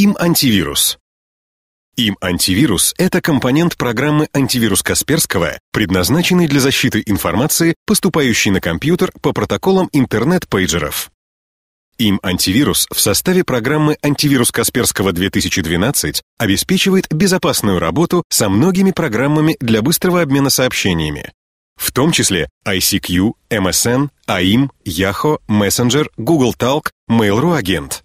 Им антивирус. Им антивирус – это компонент программы «Антивирус Касперского», предназначенный для защиты информации, поступающей на компьютер по протоколам интернет-пейджеров. Им антивирус в составе программы «Антивирус Касперского 2012» обеспечивает безопасную работу со многими программами для быстрого обмена сообщениями, в том числе ICQ, MSN, AIM, Yahoo, Messenger, Google Talk, Mail.ru Agent.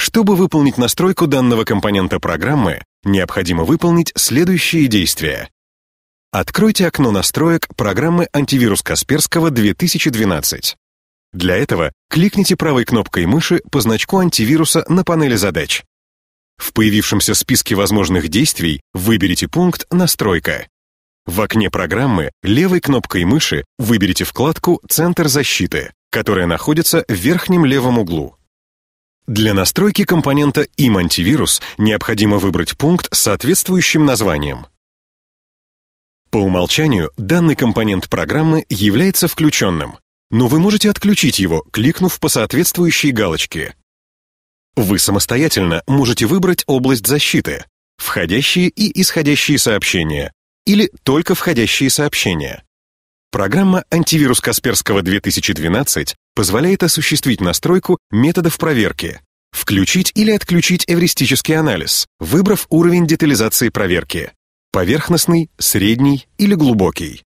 Чтобы выполнить настройку данного компонента программы, необходимо выполнить следующие действия. Откройте окно настроек программы «Антивирус Касперского 2012». Для этого кликните правой кнопкой мыши по значку антивируса на панели задач. В появившемся списке возможных действий выберите пункт «Настройка». В окне программы левой кнопкой мыши выберите вкладку «Центр защиты», которая находится в верхнем левом углу. Для настройки компонента им антивирус необходимо выбрать пункт с соответствующим названием. По умолчанию данный компонент программы является включенным, но вы можете отключить его, кликнув по соответствующей галочке. Вы самостоятельно можете выбрать область защиты, входящие и исходящие сообщения, или только входящие сообщения. Программа «Антивирус Касперского 2012» позволяет осуществить настройку методов проверки, включить или отключить эвристический анализ, выбрав уровень детализации проверки – поверхностный, средний или глубокий.